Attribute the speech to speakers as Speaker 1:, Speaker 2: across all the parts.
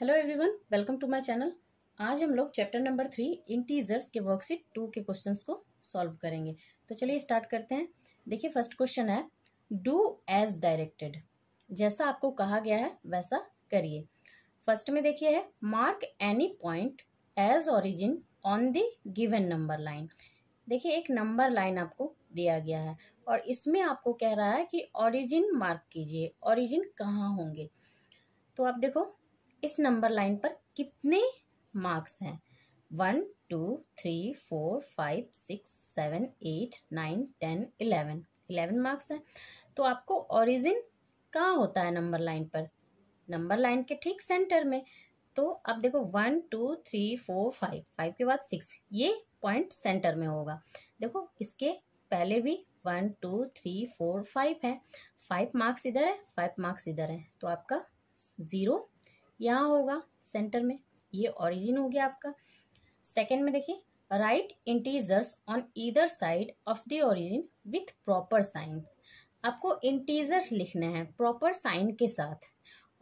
Speaker 1: hello everyone welcome to my channel आज हम लोग चैप्टर नंबर थ्री इंटीजर्स के वर्कशीट टू के क्वेश्चंस को सॉल्व करेंगे तो चलिए स्टार्ट करते हैं देखिए फर्स्ट क्वेश्चन है डू एज डायरेक्टेड जैसा आपको कहा गया है वैसा करिए फर्स्ट में देखिए है mark any point as origin on the given number line देखिए एक नंबर लाइन आपको दिया गया है और इसमें आपको कह रहा है कि ऑरिजिन मार्क कीजिए ऑरिजिन कहाँ होंगे तो आप देखो इस नंबर लाइन पर कितने मार्क्स हैं one two three four five six seven eight nine ten eleven eleven marks हैं तो आपको ओरिजिन कहाँ होता है नंबर लाइन पर नंबर लाइन के ठीक सेंटर में तो आप देखो one two three four five five के बाद सिक्स ये पॉइंट सेंटर में होगा देखो इसके पहले भी one two three four five है फाइव मार्क्स इधर है फाइव मार्क्स इधर है तो आपका ज़ीरो यहाँ होगा सेंटर में ये ऑरिजिन हो गया आपका सेकेंड में देखिए write integers on either side of the origin with proper sign आपको इंटीजर्स लिखने हैं प्रॉपर साइन के साथ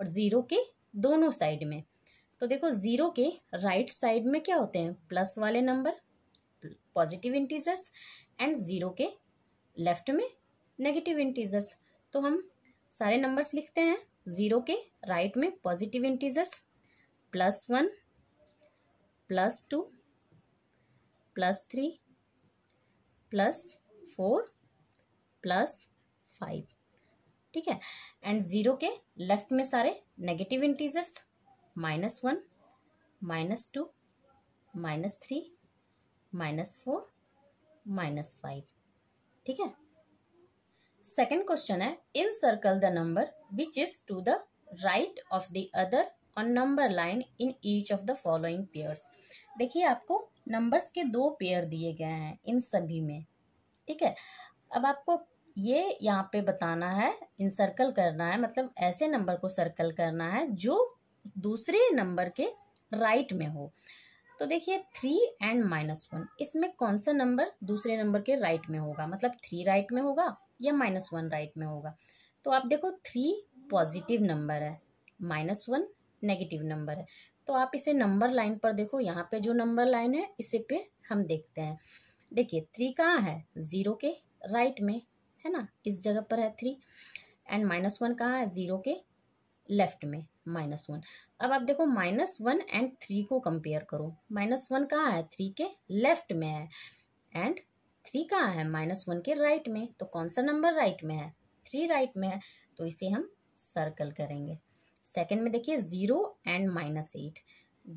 Speaker 1: और ज़ीरो के दोनों साइड में तो देखो ज़ीरो के राइट right साइड में क्या होते हैं प्लस वाले number positive integers and zero के लेफ्ट में नेगेटिव इंटीजर्स तो हम सारे नंबर्स लिखते हैं ज़ीरो के राइट में positive integers plus one plus two plus three plus four plus five ठीक है एंड ज़ीरो के लेफ्ट में सारे negative integers minus one minus two minus three minus four minus five ठीक है सेकेंड क्वेश्चन है encircle the number which is to the right of the other on number line in each of the following pairs देखिए आपको numbers के दो pair दिए गए हैं इन सभी में ठीक है अब आपको ये यहाँ पे बताना है इन सर्कल करना है मतलब ऐसे नंबर को सर्कल करना है जो दूसरे नंबर के राइट में हो तो देखिए थ्री एंड माइनस वन इसमें कौन सा नंबर दूसरे नंबर के राइट में होगा मतलब थ्री राइट में होगा या माइनस वन राइट में होगा तो आप देखो थ्री पॉजिटिव नंबर है माइनस वन नेगेटिव नंबर है तो आप इसे नंबर लाइन पर देखो यहाँ पे जो नंबर लाइन है इसे पे हम देखते हैं देखिए थ्री कहाँ है ज़ीरो के राइट में है ना इस जगह पर है थ्री एंड माइनस वन कहाँ है ज़ीरो के लेफ्ट में माइनस वन अब आप देखो माइनस वन एंड थ्री को कंपेयर करो माइनस वन कहाँ है थ्री के लेफ्ट में है एंड थ्री कहाँ है माइनस वन के राइट में तो कौन सा नंबर राइट में है थ्री राइट में है तो इसे हम सर्कल करेंगे सेकंड में देखिए zero and minus eight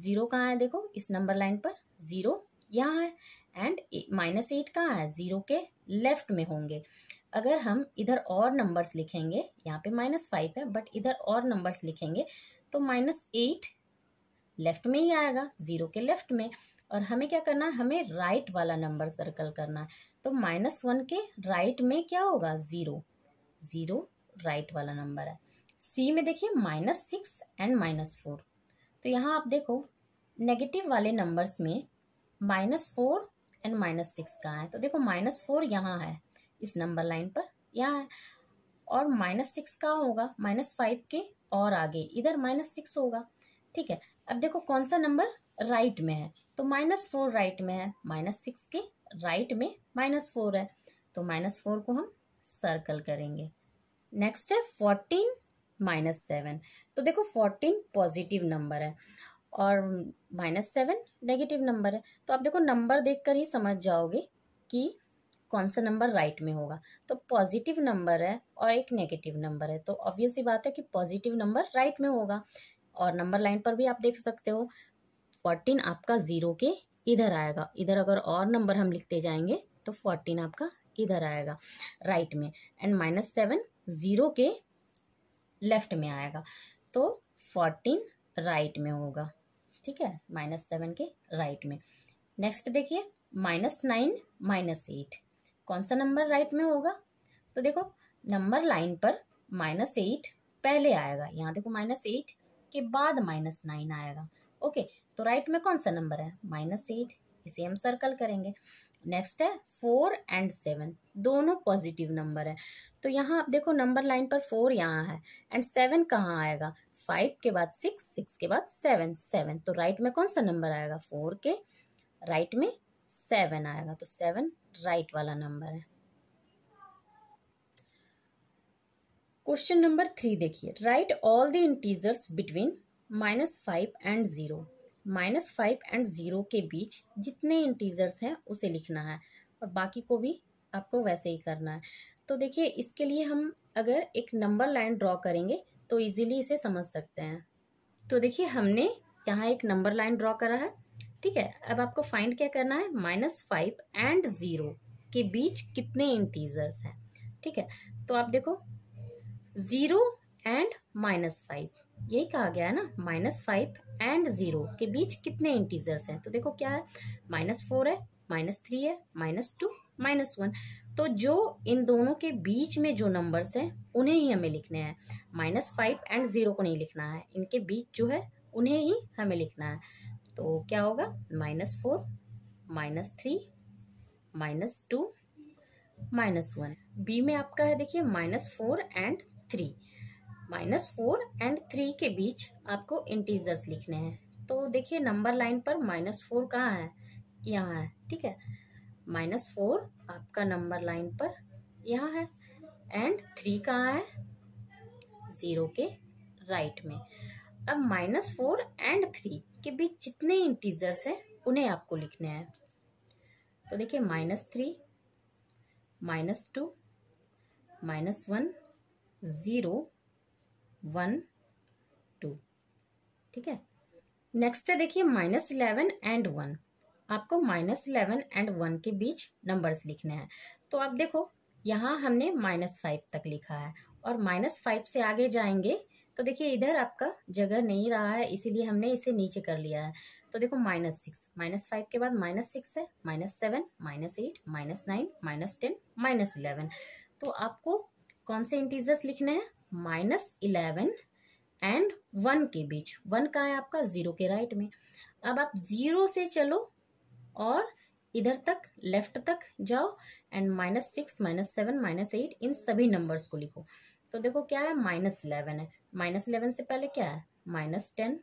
Speaker 1: zero कहाँ है देखो इस नंबर लाइन पर ज़ीरो यहाँ है एंड माइनस एट कहाँ है ज़ीरो के लेफ्ट में होंगे अगर हम इधर और नंबर्स लिखेंगे यहाँ पे माइनस फाइव है बट इधर और नंबर्स लिखेंगे तो माइनस एट लेफ्ट में ही आएगा ज़ीरो के लेफ्ट में और हमें क्या करना है हमें राइट वाला नंबर सर्कल करना है तो माइनस वन के राइट में क्या होगा ज़ीरो ज़ीरो राइट वाला नंबर है सी में देखिए minus six and minus four तो यहाँ आप देखो नेगेटिव वाले नंबर्स में minus four and minus six कहाँ है तो देखो माइनस फोर यहाँ है इस नंबर लाइन पर यहाँ है और माइनस सिक्स कहाँ होगा माइनस फाइव के और आगे इधर माइनस सिक्स होगा ठीक है अब देखो कौन सा नंबर राइट में है तो माइनस फोर राइट में है माइनस सिक्स के राइट में माइनस फोर है तो माइनस फोर को हम सर्कल करेंगे नेक्स्ट है फोर्टीन माइनस सेवन तो देखो फोर्टीन पॉजिटिव नंबर है और माइनस सेवन नेगेटिव नंबर है तो आप देखो नंबर देखकर ही समझ जाओगे कि कौन सा नंबर राइट में होगा तो पॉजिटिव नंबर है और एक नेगेटिव नंबर है तो ऑब्वियस ही बात है कि पॉजिटिव नंबर राइट में होगा और नंबर लाइन पर भी आप देख सकते हो फोर्टीन आपका ज़ीरो के इधर आएगा इधर अगर और नंबर हम लिखते जाएंगे तो फोर्टीन आपका इधर आएगा राइट में एंड माइनस सेवन ज़ीरो के लेफ्ट में आएगा तो फोर्टीन राइट में होगा ठीक है माइनस सेवन के राइट में नेक्स्ट देखिए माइनस नाइन माइनस एट कौन सा नंबर राइट में होगा तो देखो नंबर लाइन पर माइनस एट पहले आएगा यहाँ देखो माइनस एट उसके बाद माइनस नाइन आएगा ओके तो राइट में कौन सा नंबर है माइनस एट इसे हम सर्कल करेंगे नेक्स्ट है फोर एंड सेवन दोनों पॉजिटिव नंबर है तो यहाँ आप देखो नंबर लाइन पर फोर यहाँ है एंड सेवन कहाँ आएगा फाइव के बाद सिक्स सिक्स के बाद सेवन सेवन तो राइट में कौन सा नंबर आएगा फोर के राइट में सेवन आएगा तो सेवन राइट वाला नंबर है क्वेश्चन नंबर थ्री देखिए write all the integers between minus five and zero minus five and zero के बीच जितने इंटीजर्स हैं उसे लिखना है और बाकी को भी आपको वैसे ही करना है तो देखिए इसके लिए हम अगर एक नंबर लाइन ड्रॉ करेंगे तो इजीली इसे समझ सकते हैं तो देखिए हमने यहाँ एक नंबर लाइन ड्रॉ करा है ठीक है अब आपको फाइंड क्या करना है माइनस फाइव एंड ज़ीरो के बीच कितने इंटीजर्स हैं ठीक है तो आप देखो ज़ीरो एंड माइनस फाइव यही कहा गया है ना माइनस फाइव एंड ज़ीरो के बीच कितने इंटीजर्स हैं तो देखो क्या है माइनस फोर है माइनस थ्री है माइनस टू माइनस वन तो जो इन दोनों के बीच में जो नंबर्स हैं उन्हें ही हमें लिखने हैं माइनस फाइव एंड ज़ीरो को नहीं लिखना है इनके बीच जो है उन्हें ही हमें लिखना है तो क्या होगा minus four minus three minus two minus one B में आपका है देखिए minus four and three minus four and three के बीच आपको इंटीजर्स लिखने हैं तो देखिए नंबर लाइन पर माइनस फोर कहाँ है यहाँ है ठीक है माइनस फोर आपका नंबर लाइन पर यहाँ है एंड थ्री कहाँ है ज़ीरो के राइट में अब माइनस फोर एंड थ्री के बीच जितने इंटीजर्स हैं उन्हें आपको लिखने हैं तो देखिए minus three minus two minus one zero one two ठीक है नेक्स्ट है देखिए माइनस इलेवन एंड वन आपको माइनस इलेवन एंड वन के बीच नंबर्स लिखने हैं तो आप देखो यहाँ हमने माइनस फाइव तक लिखा है और माइनस फाइव से आगे जाएंगे तो देखिए इधर आपका जगह नहीं रहा है इसीलिए हमने इसे नीचे कर लिया है तो देखो माइनस सिक्स माइनस फाइव के बाद माइनस सिक्स है minus seven minus eight minus nine minus ten minus eleven तो आपको कौन से इंटीजर्स लिखने हैं माइनस इलेवन एंड वन के बीच वन का है आपका जीरो के राइट में अब आप जीरो से चलो और इधर तक लेफ्ट तक जाओ and minus six minus seven minus eight इन सभी नंबर्स को लिखो तो देखो क्या है माइनस इलेवन है माइनस इलेवन से पहले क्या है माइनस टेन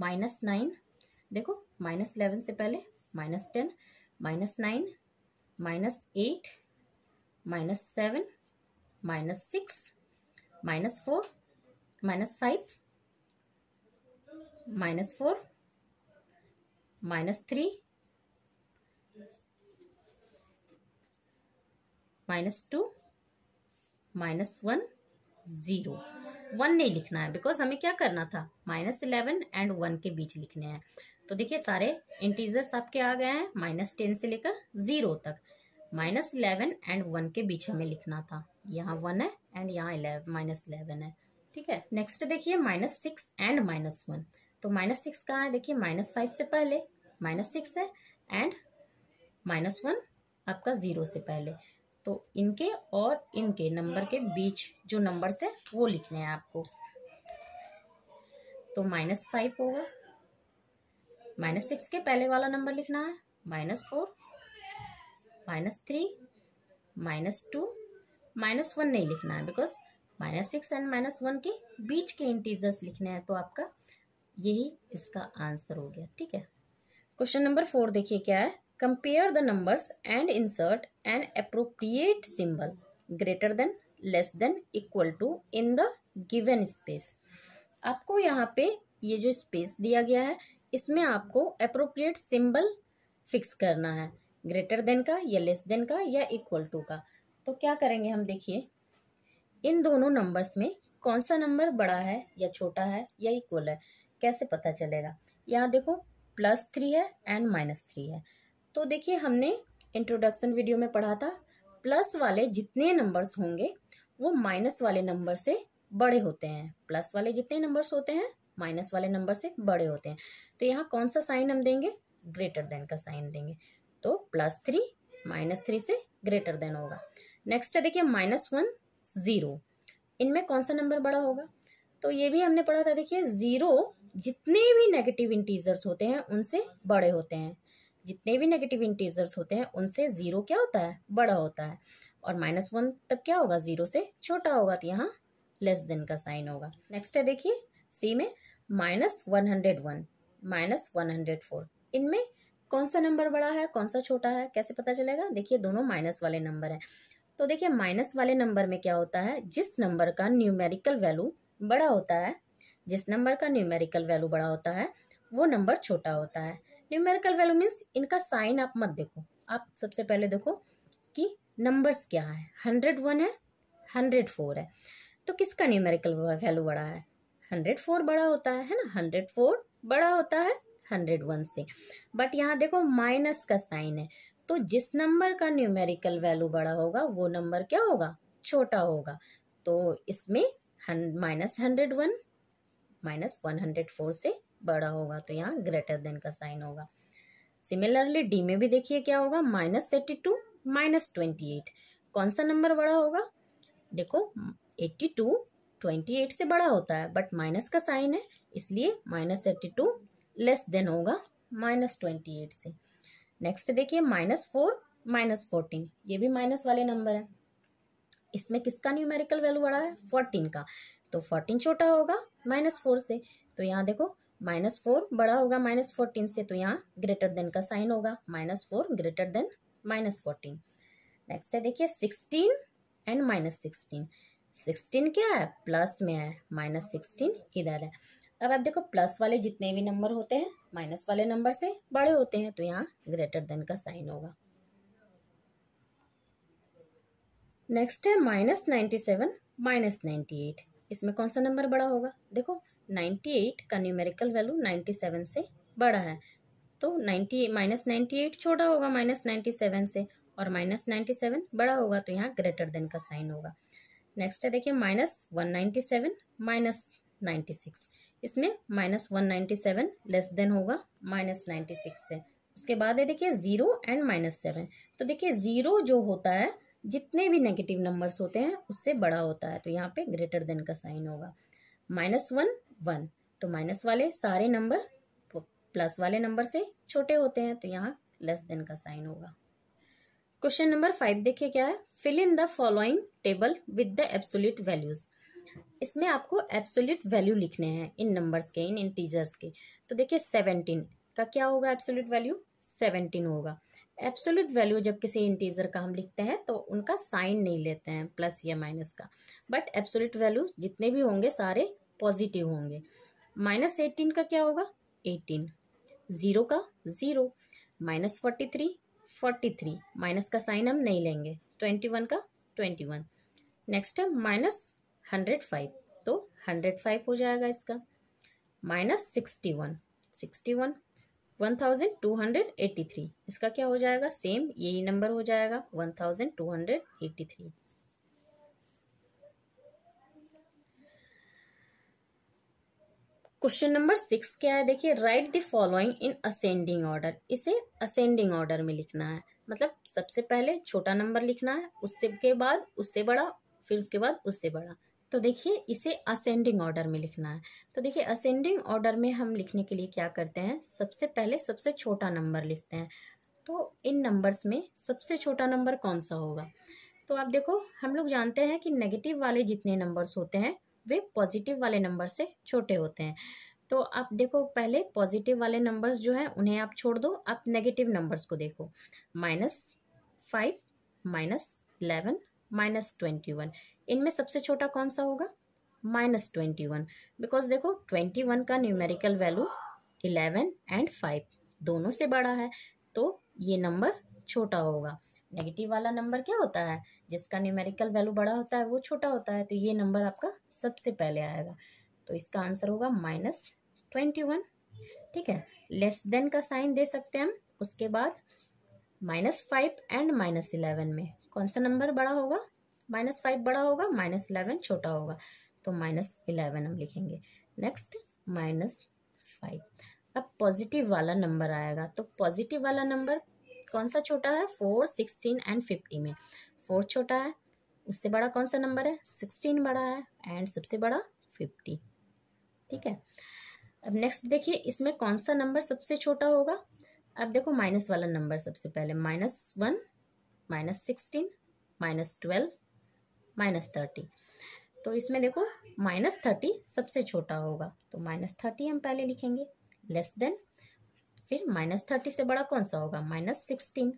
Speaker 1: माइनस नाइन देखो माइनस इलेवन से पहले minus ten minus nine minus eight minus seven minus six minus four minus five minus four minus three minus two minus one zero one नहीं लिखना है बिकॉज हमें क्या करना था माइनस इलेवन एंड वन के बीच लिखने हैं तो देखिए सारे इंटीजर्स आपके आ गए हैं माइनस टेन से लेकर ज़ीरो तक माइनस इलेवन एंड वन के बीच हमें लिखना था यहाँ वन है एंड यहाँ इलेवन माइनस इलेवन है ठीक है नेक्स्ट देखिए minus six and minus one तो माइनस सिक्स कहाँ है देखिए माइनस फाइव से पहले माइनस सिक्स है एंड माइनस वन आपका ज़ीरो से पहले तो इनके और इनके नंबर के बीच जो नंबर है वो लिखने हैं आपको तो माइनस फाइव होगा माइनस सिक्स के पहले वाला नंबर लिखना है minus four minus three minus two minus one नहीं लिखना है because minus six and minus one के बीच के इंटीजर्स लिखने हैं तो आपका यही इसका आंसर हो गया ठीक है क्वेश्चन नंबर फोर देखिए क्या है compare the numbers and insert an appropriate symbol greater than less than equal to in the given space आपको यहाँ पे ये जो स्पेस दिया गया है इसमें आपको अप्रोप्रिएट सिंबल फिक्स करना है ग्रेटर देन का या लेस देन का या इक्वल टू का तो क्या करेंगे हम देखिए इन दोनों नंबर्स में कौन सा नंबर बड़ा है या छोटा है या इक्वल है कैसे पता चलेगा यहाँ देखो प्लस थ्री है एंड माइनस थ्री है तो देखिए हमने इंट्रोडक्शन वीडियो में पढ़ा था प्लस वाले जितने नंबर्स होंगे वो माइनस वाले नंबर से बड़े होते हैं प्लस वाले जितने नंबर्स होते हैं माइनस वाले नंबर से बड़े होते हैं तो यहाँ कौन सा साइन हम देंगे ग्रेटर देन का साइन देंगे तो प्लस थ्री माइनस थ्री से ग्रेटर देन होगा नेक्स्ट है देखिए माइनस वन ज़ीरो इनमें कौन सा नंबर बड़ा होगा तो ये भी हमने पढ़ा था देखिए ज़ीरो जितने भी नेगेटिव इंटीजर्स होते हैं उनसे बड़े होते हैं जितने भी नेगेटिव इंटीजर्स होते हैं उनसे ज़ीरो क्या होता है बड़ा होता है और माइनस वन तक क्या होगा ज़ीरो से छोटा होगा तो यहाँ लेस देन का साइन होगा नेक्स्ट है देखिए सी में minus one hundred one minus one hundred four इनमें कौन सा नंबर बड़ा है कौन सा छोटा है कैसे पता चलेगा देखिए दोनों माइनस वाले नंबर हैं तो देखिए माइनस वाले नंबर में क्या होता है जिस नंबर का न्यूमेरिकल वैल्यू बड़ा होता है जिस नंबर का न्यूमेरिकल वैल्यू बड़ा होता है वो नंबर छोटा होता है न्यूमेरिकल वैल्यू मीन्स इनका साइन आप मत देखो आप सबसे पहले देखो कि नंबर्स क्या है हंड्रेड वन है हंड्रेड फोर है तो किसका न्यूमेरिकल वैल्यू बड़ा है हंड्रेड फोर बड़ा होता है है ना हंड्रेड फोर बड़ा होता है हंड्रेड वन से बट यहाँ देखो माइनस का साइन है तो जिस नंबर का न्यूमेरिकल वैल्यू बड़ा होगा वो नंबर क्या होगा छोटा होगा तो इसमें minus hundred one minus one hundred four से बड़ा होगा तो यहाँ ग्रेटर देन का साइन होगा सिमिलरली डी में भी देखिए क्या होगा minus eighty two minus twenty eight कौन सा नंबर बड़ा होगा देखो एट्टी टू ट्वेंटी एट से बड़ा होता है बट माइनस का साइन है इसलिए minus eighty two less than होगा माइनस ट्वेंटी एट से नेक्स्ट देखिए माइनस फोर माइनस फोर्टीन ये भी माइनस वाले नंबर है इसमें किसका न्यूमेरिकल वैल्यू बड़ा है फोर्टीन का तो फोर्टीन छोटा होगा माइनस फोर से तो यहाँ देखो माइनस फोर बड़ा होगा माइनस फोर्टीन से तो यहाँ ग्रेटर देन का साइन होगा minus four greater than minus fourteen next है देखिए sixteen and minus sixteen sixteen क्या है प्लस में है माइनस सिक्सटीन इधर है अब आप देखो प्लस वाले जितने भी नंबर होते हैं माइनस वाले नंबर से बड़े होते हैं तो यहाँ ग्रेटर देन का साइन होगा नेक्स्ट है minus ninety seven minus ninety eight इसमें कौन सा नंबर बड़ा होगा देखो नाइन्टी एट का न्यूमेरिकल वैल्यू नाइन्टी सेवन से बड़ा है तो नाइन्टी माइनस नाइन्टी एट छोटा होगा माइनस नाइन्टी सेवन से और माइनस नाइन्टी सेवन बड़ा होगा तो यहाँ ग्रेटर देन का साइन होगा नेक्स्ट है देखिए minus one ninety seven minus ninety six इसमें minus one ninety seven less than होगा माइनस नाइन्टी सिक्स से उसके बाद है देखिए ज़ीरो एंड माइनस सेवन तो देखिए ज़ीरो जो होता है जितने भी नेगेटिव नंबर्स होते हैं उससे बड़ा होता है तो यहाँ पे ग्रेटर देन का साइन होगा माइनस वन वन तो माइनस वाले सारे नंबर प्लस वाले नंबर से छोटे होते हैं तो यहाँ लेस देन का साइन होगा क्वेश्चन नंबर फाइव देखिए क्या है fill in the following table with the absolute values इसमें आपको एब्सोल्यूट वैल्यू लिखने हैं इन नंबर्स के इन इंटीजर्स के तो देखिए सेवनटीन का क्या होगा एब्सोल्यूट वैल्यू सेवनटीन होगा एब्सोल्यूट वैल्यू जब किसी इंटीजर का हम लिखते हैं तो उनका साइन नहीं लेते हैं प्लस या माइनस का बट एब्सोल्यूट वैल्यू जितने भी होंगे सारे पॉजिटिव होंगे माइनस एटीन का क्या होगा एटीन ज़ीरो का zero minus forty three forty three minus का साइन हम नहीं लेंगे ट्वेंटी वन का ट्वेंटी वन नेक्स्ट है माइनस हंड्रेड फाइव तो हंड्रेड फाइव हो जाएगा इसका minus sixty one sixty one one thousand two hundred eighty three इसका क्या हो जाएगा सेम यही नंबर हो जाएगा one thousand two hundred eighty three question number six क्या है देखिए write the following in ascending order इसे असेंडिंग ऑर्डर में लिखना है मतलब सबसे पहले छोटा नंबर लिखना है उससे के बाद उससे बड़ा फिर उसके बाद उससे बड़ा तो देखिए इसे असेंडिंग ऑर्डर में लिखना है तो देखिए असेंडिंग ऑर्डर में हम लिखने के लिए क्या करते हैं सबसे पहले सबसे छोटा नंबर लिखते हैं तो इन नंबर्स में सबसे छोटा नंबर कौन सा होगा तो आप देखो हम लोग जानते हैं कि नेगेटिव वाले जितने नंबर्स होते हैं वे पॉजिटिव वाले नंबर से छोटे होते हैं तो आप देखो पहले पॉजिटिव वाले नंबर्स जो हैं उन्हें आप छोड़ दो आप नेगेटिव नंबर्स को देखो minus five minus eleven minus twenty one इनमें सबसे छोटा कौन सा होगा माइनस ट्वेंटी वन बिकॉज देखो ट्वेंटी वन का numerical value eleven and five दोनों से बड़ा है तो ये नंबर छोटा होगा नेगेटिव वाला नंबर क्या होता है जिसका न्यूमेरिकल वैल्यू बड़ा होता है वो छोटा होता है तो ये नंबर आपका सबसे पहले आएगा तो इसका आंसर होगा माइनस ट्वेंटी वन ठीक है लेस देन का साइन दे सकते हैं हम उसके बाद minus five and minus eleven में कौन सा नंबर बड़ा होगा माइनस फाइव बड़ा होगा माइनस इलेवन छोटा होगा तो माइनस इलेवन हम लिखेंगे नेक्स्ट माइनस फाइव अब पॉजिटिव वाला नंबर आएगा तो पॉजिटिव वाला नंबर कौन सा छोटा है फोर सिक्सटीन एंड फिफ्टी में फोर छोटा है उससे बड़ा कौन सा नंबर है सिक्सटीन बड़ा है एंड सबसे बड़ा फिफ्टी ठीक है अब नेक्स्ट देखिए इसमें कौन सा नंबर सबसे छोटा होगा अब देखो माइनस वाला नंबर सबसे पहले minus one minus sixteen minus twelve minus thirty तो इसमें देखो माइनस थर्टी सबसे छोटा होगा तो माइनस थर्टी हम पहले लिखेंगे लेस देन फिर माइनस थर्टी से बड़ा कौन सा होगा माइनस सिक्सटीन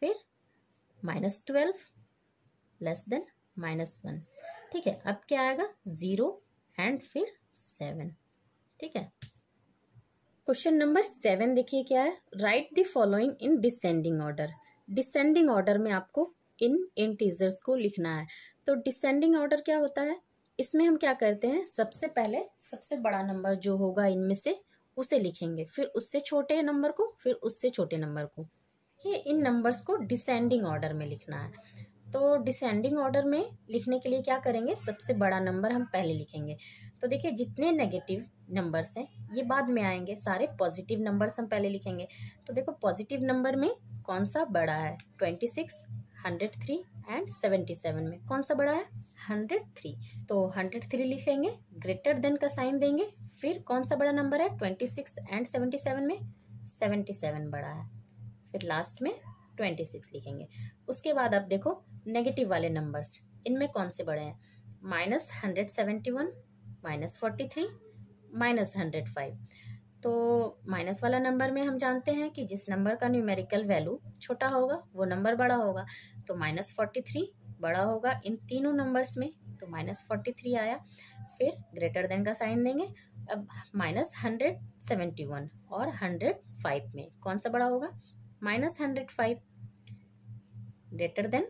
Speaker 1: फिर minus twelve less than minus one ठीक है अब क्या आएगा ज़ीरो एंड फिर सेवन ठीक है क्वेश्चन नंबर सेवन देखिए क्या है write the following in descending order descending order में आपको इन इंटीजर्स को लिखना है तो डिसेंडिंग ऑर्डर क्या होता है इसमें हम क्या करते हैं सबसे पहले सबसे बड़ा नंबर जो होगा इनमें से उसे लिखेंगे फिर उससे छोटे नंबर को फिर उससे छोटे नंबर को ये इन नंबर्स को डिसेंडिंग ऑर्डर में लिखना है तो डिसेंडिंग ऑर्डर में लिखने के लिए क्या करेंगे सबसे बड़ा नंबर हम पहले लिखेंगे तो देखिए जितने नेगेटिव नंबर्स हैं ये बाद में आएंगे सारे पॉजिटिव नंबर्स हम पहले लिखेंगे तो देखो पॉजिटिव नंबर में कौन सा बड़ा है twenty six hundred three and seventy seven में कौन सा बड़ा है हंड्रेड थ्री तो हंड्रेड थ्री लिख लेंगे ग्रेटर देन का साइन देंगे फिर कौन सा बड़ा नंबर है twenty six and seventy seven में सेवेंटी सेवन बड़ा है फिर लास्ट में ट्वेंटी सिक्स लिखेंगे उसके बाद आप देखो नेगेटिव वाले नंबर्स इनमें कौन से बड़े हैं minus hundred seventy one minus forty three minus hundred five तो माइनस वाला नंबर में हम जानते हैं कि जिस नंबर का न्यूमेरिकल वैल्यू छोटा होगा वो नंबर बड़ा होगा तो माइनस फोर्टी थ्री बड़ा होगा इन तीनों नंबर्स में तो माइनस फोर्टी थ्री आया फिर ग्रेटर देन का साइन देंगे अब माइनस हंड्रेड सेवेंटी वन और हंड्रेड फाइव oh में कौन सा बड़ा होगा minus hundred five greater than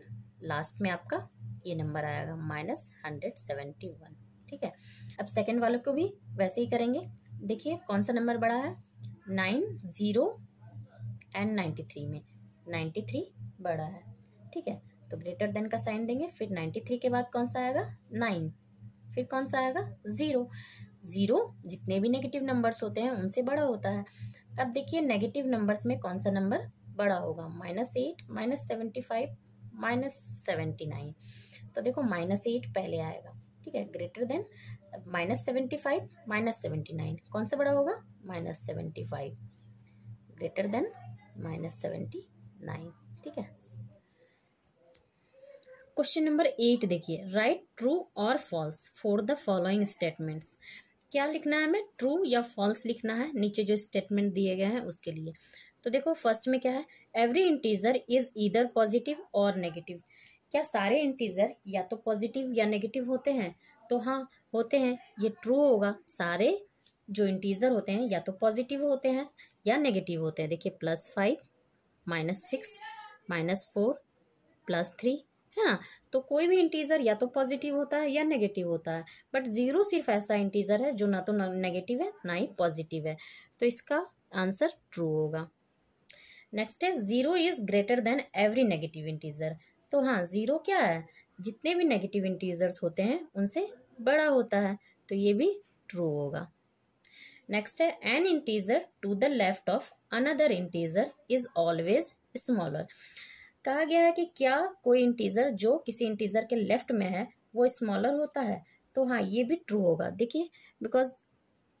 Speaker 1: last में आपका ये नंबर आएगा माइनस हंड्रेड सेवेंटी वन ठीक है अब सेकेंड वालों को भी वैसे ही करेंगे देखिए कौन सा नंबर बड़ा है nine zero and ninety three में नाइन्टी थ्री बड़ा है ठीक है तो ग्रेटर देन का साइन देंगे फिर नाइन्टी थ्री के बाद कौन सा आएगा नाइन फिर कौन सा आएगा ज़ीरो ज़ीरो जितने भी नेगेटिव नंबर्स होते हैं उनसे बड़ा होता है अब देखिए नेगेटिव नंबर्स में कौन सा नंबर बड़ा होगा minus eight minus seventy five minus seventy nine तो देखो माइनस एट पहले आएगा ठीक है greater than minus seventy five minus seventy nine कौन सा बड़ा होगा minus seventy five greater than minus seventy nine ठीक है क्वेश्चन नंबर एट देखिए राइट ट्रू और false for the following statements क्या लिखना है हमें ट्रू या फॉल्स लिखना है नीचे जो स्टेटमेंट दिए गए हैं उसके लिए तो देखो फर्स्ट में क्या है every integer is either positive और नेगेटिव क्या सारे इंटीजर या तो पॉजिटिव या नेगेटिव होते हैं तो हाँ होते हैं ये ट्रू होगा सारे जो इंटीजर होते हैं या तो पॉजिटिव होते हैं या नेगेटिव होते हैं देखिए plus five minus six minus four plus three है हाँ, ना तो कोई भी इंटीजर या तो पॉजिटिव होता है या नेगेटिव होता है बट ज़ीरो सिर्फ ऐसा इंटीजर है जो ना तो नेगेटिव है ना ही पॉजिटिव है तो इसका आंसर ट्रू होगा नेक्स्ट है zero is greater than every negative integer तो हाँ ज़ीरो क्या है जितने भी नेगेटिव इंटीजर्स होते हैं उनसे बड़ा होता है तो ये भी ट्रू होगा नेक्स्ट है an integer to the left of another integer is always smaller कहा गया है कि क्या कोई इंटीजर जो किसी इंटीजर के लेफ्ट में है वो स्मॉलर होता है तो हाँ ये भी ट्रू होगा देखिए बिकॉज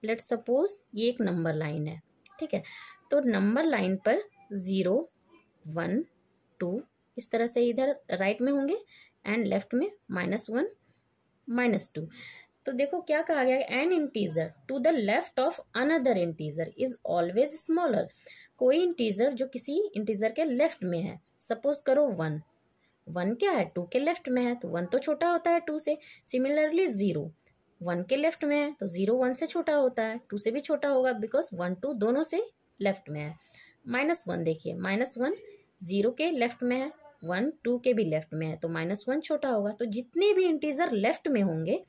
Speaker 1: लेट सपोज ये एक नंबर लाइन है ठीक है तो नंबर लाइन पर ज़ीरो वन टू इस तरह से इधर राइट में होंगे एंड लेफ्ट में माइनस वन माइनस टू तो देखो क्या कहा गया है an integer to the left of another integer is always smaller कोई इंटीजर जो किसी इंटीजर के लेफ्ट में है सपोज करो वन वन क्या है टू के लेफ्ट में है तो वन तो छोटा होता है टू से सिमिलरली ज़ीरो वन के लेफ्ट में है तो ज़ीरो वन से छोटा होता है टू से भी छोटा होगा बिकॉज वन टू दोनों से लेफ्ट में है माइनस वन देखिए माइनस वन ज़ीरो के लेफ्ट में है वन टू के भी लेफ्ट में है तो माइनस वन छोटा होगा तो जितने भी इंटीज़र लेफ्ट में होंगे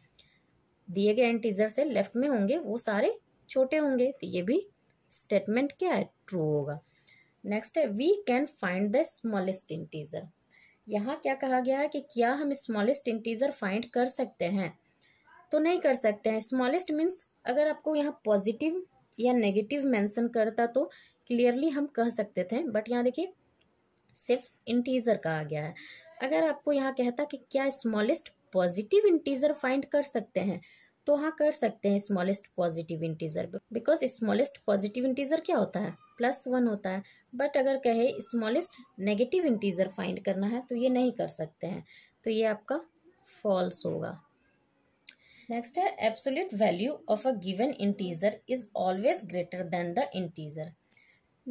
Speaker 1: दिए गए इंटीज़र से लेफ्ट में होंगे वो सारे छोटे होंगे तो ये भी स्टेटमेंट क्या है ट्रू होगा नेक्स्ट है we can find the smallest integer यहाँ क्या कहा गया है कि क्या हम स्मॉलेस्ट इंटीजर फाइंड कर सकते हैं तो नहीं कर सकते हैं स्मॉलेस्ट मीन्स अगर आपको यहाँ पॉजिटिव या नेगेटिव मेंशन करता तो क्लियरली हम कह सकते थे बट यहाँ देखिए सिर्फ इंटीजर कहा गया है अगर आपको यहाँ कहता कि क्या स्मॉलेस्ट पॉजिटिव इंटीजर फाइंड कर सकते हैं तो हाँ कर सकते हैं smallest positive integer because smallest positive integer क्या होता है प्लस वन होता है बट अगर कहे स्मॉलेस्ट नेगेटिव इंटीजर फाइंड करना है तो ये नहीं कर सकते हैं तो ये आपका फॉल्स होगा नेक्स्ट है absolute value of a given integer is always greater than the integer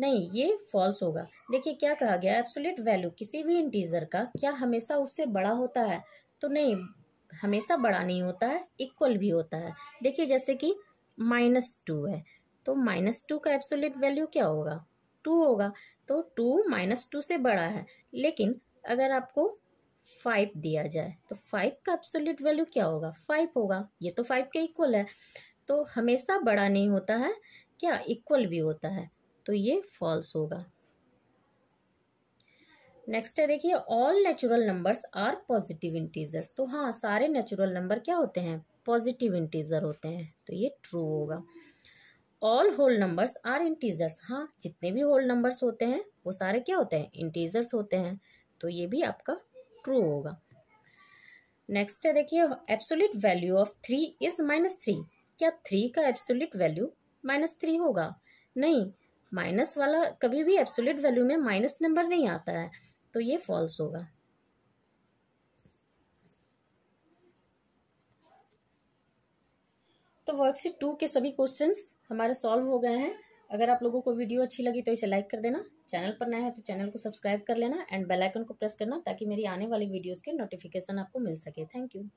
Speaker 1: नहीं ये फॉल्स होगा देखिए क्या कहा गया एब्सोल्यूट वैल्यू किसी भी इंटीजर का क्या हमेशा उससे बड़ा होता है तो नहीं हमेशा बड़ा नहीं होता है इक्वल भी होता है देखिए जैसे कि माइनस टू है तो माइनस टू का एब्सोल्यूट वैल्यू क्या होगा टू होगा तो टू माइनस टू से बड़ा है लेकिन अगर आपको फाइव दिया जाए तो फाइव का एब्सोल्यूट वैल्यू क्या होगा फाइव होगा ये तो फाइव के इक्वल है तो हमेशा बड़ा नहीं होता है क्या इक्वल भी होता है तो ये फॉल्स होगा नेक्स्ट है देखिए all natural numbers are positive integers तो हाँ सारे नेचुरल नंबर क्या होते हैं पॉजिटिव इंटीजर होते हैं तो ये ट्रू होगा all whole numbers are integers हाँ जितने भी होल नंबर्स होते हैं वो सारे क्या होते हैं इंटीजर्स होते हैं तो ये भी आपका ट्रू होगा नेक्स्ट है देखिए absolute value of three is minus three क्या थ्री का एब्सोल्यूट वैल्यू माइनस थ्री होगा नहीं माइनस वाला कभी भी एब्सोल्यूट वैल्यू में माइनस नंबर नहीं आता है तो ये फॉल्स होगा तो वर्कशीट टू के सभी क्वेश्चंस हमारे सॉल्व हो गए हैं अगर आप लोगों को वीडियो अच्छी लगी तो इसे लाइक कर देना चैनल पर नया है तो चैनल को सब्सक्राइब कर लेना एंड बेल आइकन को प्रेस करना ताकि मेरी आने वाली वीडियोस के नोटिफिकेशन आपको मिल सके थैंक यू